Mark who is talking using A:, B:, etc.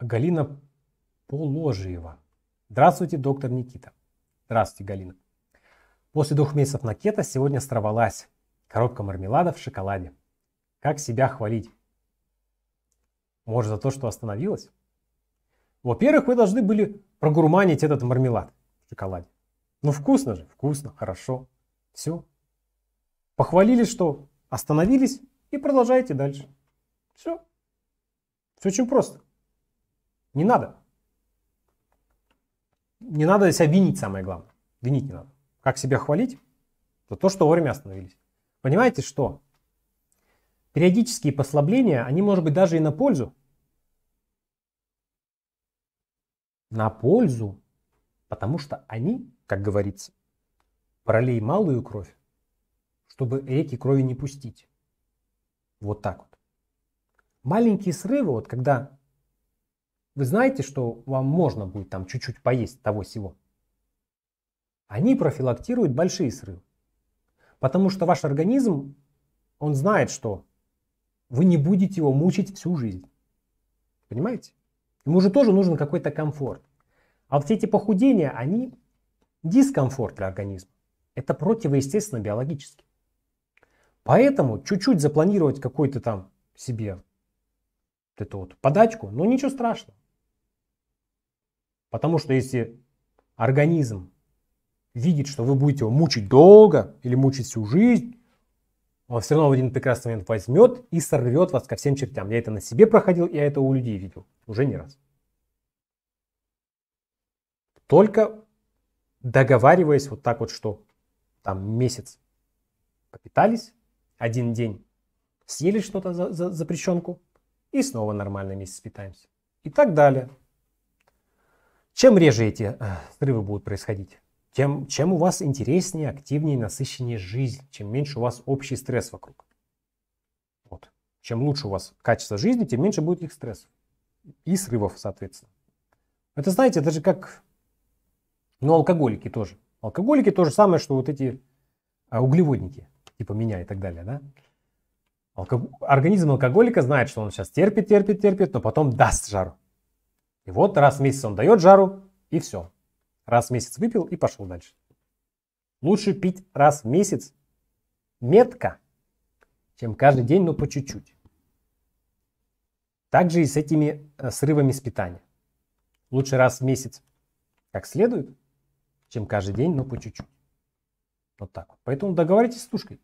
A: Галина Положиева. Здравствуйте, доктор Никита. Здравствуйте, Галина. После двух месяцев на кето сегодня сорвалась коробка мармелада в шоколаде. Как себя хвалить? Может, за то, что остановилась? Во-первых, вы должны были прогурманить этот мармелад в шоколаде. Ну, вкусно же, вкусно, хорошо. Все. Похвалили, что остановились и продолжаете дальше. Все. Все очень просто. Не надо. Не надо себя винить, самое главное. Винить не надо. Как себя хвалить? То то, что вовремя остановились. Понимаете, что? Периодические послабления, они, может быть, даже и на пользу. На пользу. Потому что они, как говорится, пролей малую кровь, чтобы реки крови не пустить. Вот так вот. Маленькие срывы, вот когда вы знаете, что вам можно будет там чуть-чуть поесть того всего. Они профилактируют большие срывы. Потому что ваш организм, он знает, что вы не будете его мучить всю жизнь. Понимаете? Ему же тоже нужен какой-то комфорт. А вот эти похудения, они дискомфорт для организма. Это противоестественно биологически. Поэтому чуть-чуть запланировать какой-то там себе вот эту вот подачку, ну ничего страшного. Потому что если организм видит, что вы будете его мучить долго или мучить всю жизнь, он все равно в один прекрасный момент возьмет и сорвет вас ко всем чертям. Я это на себе проходил, я это у людей видел уже не раз. Только договариваясь вот так вот, что там месяц попитались, один день съели что-то за, за запрещенку и снова нормально месяц питаемся. И так далее. Чем реже эти э, срывы будут происходить, тем чем у вас интереснее, активнее, насыщеннее жизнь, чем меньше у вас общий стресс вокруг. Вот. Чем лучше у вас качество жизни, тем меньше будет их стресс. И срывов, соответственно. Это, знаете, это же как... Ну, алкоголики тоже. Алкоголики то же самое, что вот эти а, углеводники, типа меня и так далее, да? Алко... Организм алкоголика знает, что он сейчас терпит, терпит, терпит, но потом даст жару. И вот раз в месяц он дает жару, и все. Раз в месяц выпил и пошел дальше. Лучше пить раз в месяц метко, чем каждый день, но по чуть-чуть. Также и с этими э, срывами с питания. Лучше раз в месяц как следует, чем каждый день, но по чуть-чуть. Вот так вот. Поэтому договоритесь с тушкой.